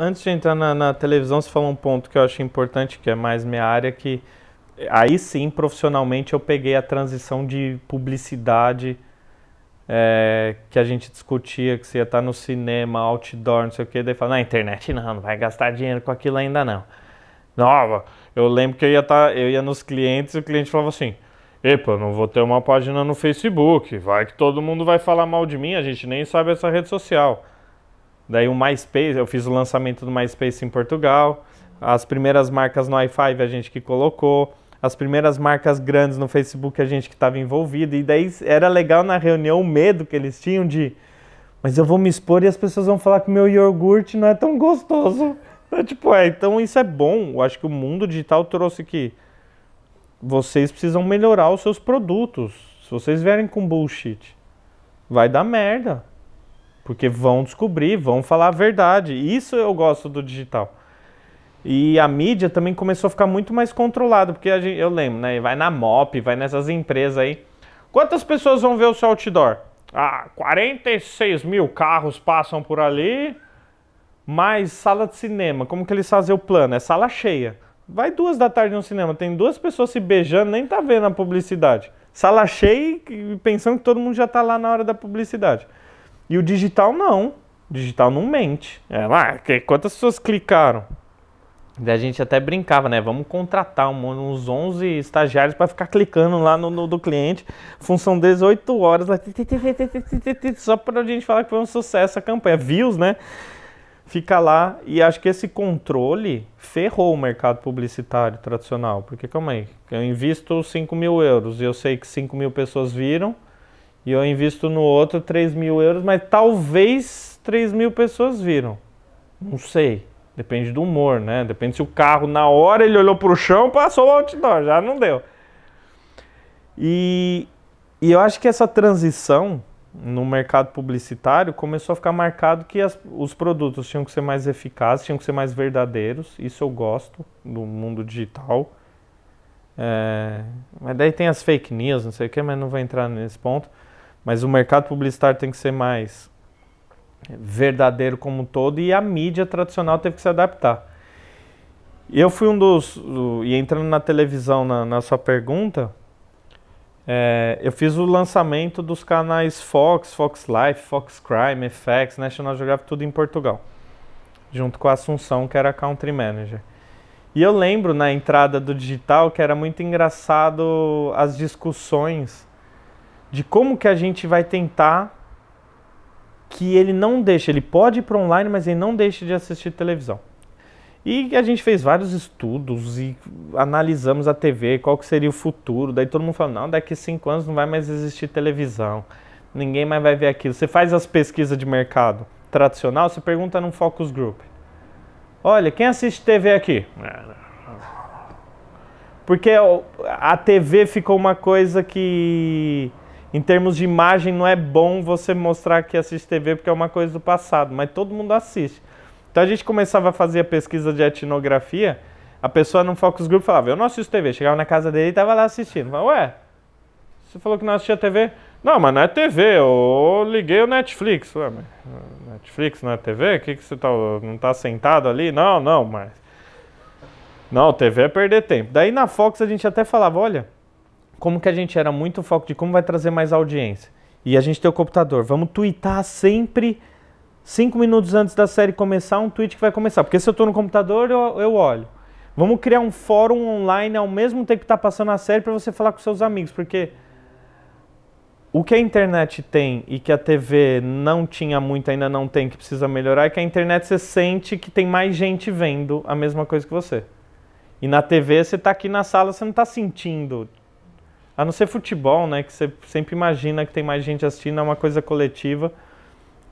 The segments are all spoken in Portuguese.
Antes de entrar na, na, televisão, você falou um ponto que eu acho importante, que é mais minha área, que aí sim, profissionalmente, eu peguei a transição de publicidade é, que a gente discutia, que você ia estar tá no cinema, outdoor, não sei o quê, daí falava: na internet não, não vai gastar dinheiro com aquilo ainda não. Nova, eu lembro que eu ia, estar, tá, eu ia nos clientes e o cliente falava assim, Epa, não vou ter uma página no Facebook, vai que todo mundo vai falar mal de mim, a gente nem sabe essa rede social. Daí o MySpace, eu fiz o lançamento do MySpace em Portugal. As primeiras marcas no i5 a gente que colocou. As primeiras marcas grandes no Facebook a gente que estava envolvido. E daí era legal na reunião o medo que eles tinham de... Mas eu vou me expor e as pessoas vão falar que meu iogurte não é tão gostoso. É, tipo, é, então isso é bom. Eu acho que o mundo digital trouxe que vocês precisam melhorar os seus produtos. Se vocês vierem com bullshit, vai dar merda. Porque vão descobrir, vão falar a verdade. Isso eu gosto do digital. E a mídia também começou a ficar muito mais controlada, porque gente, eu lembro, né? Vai na MOP, vai nessas empresas aí. Quantas pessoas vão ver o seu outdoor? Ah, 46 mil carros passam por ali, mais sala de cinema. Como que eles fazem o plano? É sala cheia. Vai duas da tarde no cinema, tem duas pessoas se beijando, nem tá vendo a publicidade. Sala cheia e pensando que todo mundo já tá lá na hora da publicidade. E o digital não. O digital não mente. É lá, quantas pessoas clicaram? Daí a gente até brincava, né? Vamos contratar um, uns 11 estagiários para ficar clicando lá no, no, do cliente, função 18 horas, lá, só para a gente falar que foi um sucesso a campanha. Views, né? Fica lá e acho que esse controle ferrou o mercado publicitário tradicional. Porque, calma aí, eu invisto 5 mil euros e eu sei que 5 mil pessoas viram, e eu invisto no outro 3 mil euros, mas talvez 3 mil pessoas viram. Não sei. Depende do humor, né? Depende se o carro, na hora, ele olhou para o chão, passou o outdoor, já não deu. E, e eu acho que essa transição no mercado publicitário começou a ficar marcado que as, os produtos tinham que ser mais eficazes, tinham que ser mais verdadeiros. Isso eu gosto do mundo digital. É, mas daí tem as fake news, não sei o que, mas não vou entrar nesse ponto. Mas o mercado publicitário tem que ser mais verdadeiro como um todo e a mídia tradicional teve que se adaptar. eu fui um dos. Do, e entrando na televisão, na, na sua pergunta, é, eu fiz o lançamento dos canais Fox, Fox Life, Fox Crime, FX, National Geographic, tudo em Portugal, junto com a Assunção, que era country manager. E eu lembro na entrada do digital que era muito engraçado as discussões de como que a gente vai tentar que ele não deixe, ele pode ir para online, mas ele não deixe de assistir televisão. E a gente fez vários estudos e analisamos a TV, qual que seria o futuro. Daí todo mundo falou, não, daqui cinco anos não vai mais existir televisão, ninguém mais vai ver aquilo. Você faz as pesquisas de mercado tradicional, você pergunta num focus group. Olha, quem assiste TV aqui? É, né? Porque a TV ficou uma coisa que em termos de imagem, não é bom você mostrar que assiste TV porque é uma coisa do passado, mas todo mundo assiste. Então a gente começava a fazer a pesquisa de etnografia, a pessoa no Focus Group falava, eu não assisto TV. Chegava na casa dele e tava lá assistindo. Falava, ué, você falou que não assistia TV? Não, mas não é TV, eu liguei o Netflix. Ué, ah, mas Netflix não é TV? O que, que você tá, não tá sentado ali? Não, não, mas... Não, TV é perder tempo. Daí na Fox a gente até falava, olha como que a gente era muito foco de como vai trazer mais audiência. E a gente tem o computador. Vamos twittar sempre cinco minutos antes da série começar um tweet que vai começar. Porque se eu estou no computador, eu, eu olho. Vamos criar um fórum online ao mesmo tempo que está passando a série para você falar com seus amigos. Porque o que a internet tem e que a TV não tinha muito, ainda não tem, que precisa melhorar, é que a internet você sente que tem mais gente vendo a mesma coisa que você. E na TV você está aqui na sala, você não está sentindo a não ser futebol, né? Que você sempre imagina que tem mais gente assistindo, é uma coisa coletiva.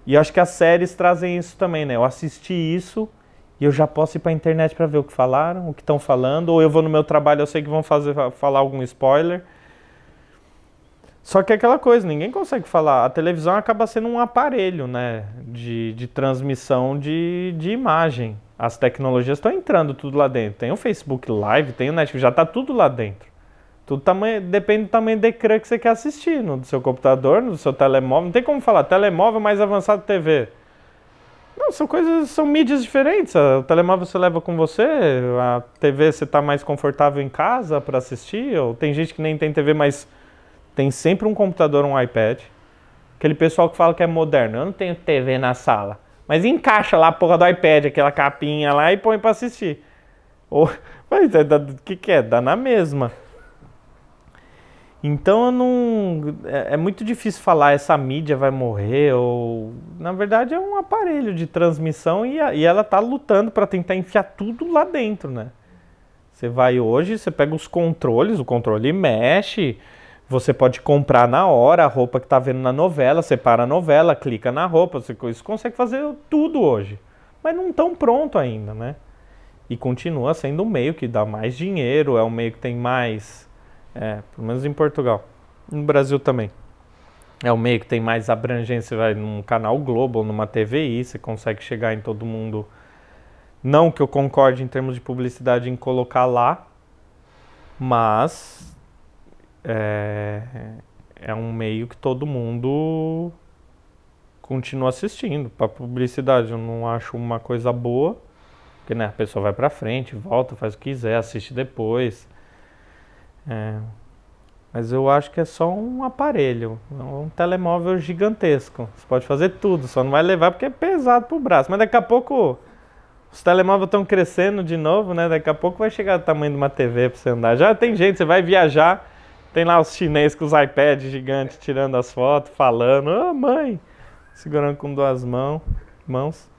E acho que as séries trazem isso também, né? Eu assisti isso e eu já posso ir para a internet para ver o que falaram, o que estão falando, ou eu vou no meu trabalho, eu sei que vão fazer falar algum spoiler. Só que é aquela coisa, ninguém consegue falar. A televisão acaba sendo um aparelho, né, de, de transmissão de, de imagem. As tecnologias estão entrando tudo lá dentro. Tem o Facebook Live, tem o Netflix, já está tudo lá dentro. Tudo também depende do tamanho de ecrã que você quer assistir, no do seu computador, no do seu telemóvel. Não tem como falar telemóvel mais avançado TV. Não, são coisas, são mídias diferentes. Ah, o telemóvel você leva com você, a TV você está mais confortável em casa para assistir, ou tem gente que nem tem TV, mas tem sempre um computador, um iPad. Aquele pessoal que fala que é moderno, eu não tenho TV na sala. Mas encaixa lá a porra do iPad, aquela capinha lá e põe para assistir. Ou, mas o é que, que é? Dá na mesma. Então eu não. É, é, muito difícil falar essa mídia vai morrer ou. Na verdade é um aparelho de transmissão e, a, e ela tá lutando para tentar enfiar tudo lá dentro, né? Você vai hoje, você pega os controles, o controle mexe, você pode comprar na hora a roupa que tá vendo na novela, você para a novela, clica na roupa, você isso consegue fazer tudo hoje. Mas não tão pronto ainda, né? E continua sendo um meio que dá mais dinheiro, é um meio que tem mais é, pelo menos em Portugal. No Brasil também. É o meio que tem mais abrangência, você vai num canal Globo, numa TVI, você consegue chegar em todo mundo. Não que eu concorde em termos de publicidade em colocar lá, mas é, é um meio que todo mundo continua assistindo. Para publicidade, eu não acho uma coisa boa, porque né, a pessoa vai para frente, volta, faz o que quiser, assiste depois. É. Mas eu acho que é só um aparelho, um telemóvel gigantesco. Você pode fazer tudo, só não vai levar porque é pesado pro braço. Mas daqui a pouco os telemóveis estão crescendo de novo, né? Daqui a pouco vai chegar o tamanho de uma TV para você andar. Já tem gente, você vai viajar, tem lá os chineses com os iPads gigantes tirando as fotos, falando, ô oh, mãe, segurando com duas mãos, mãos.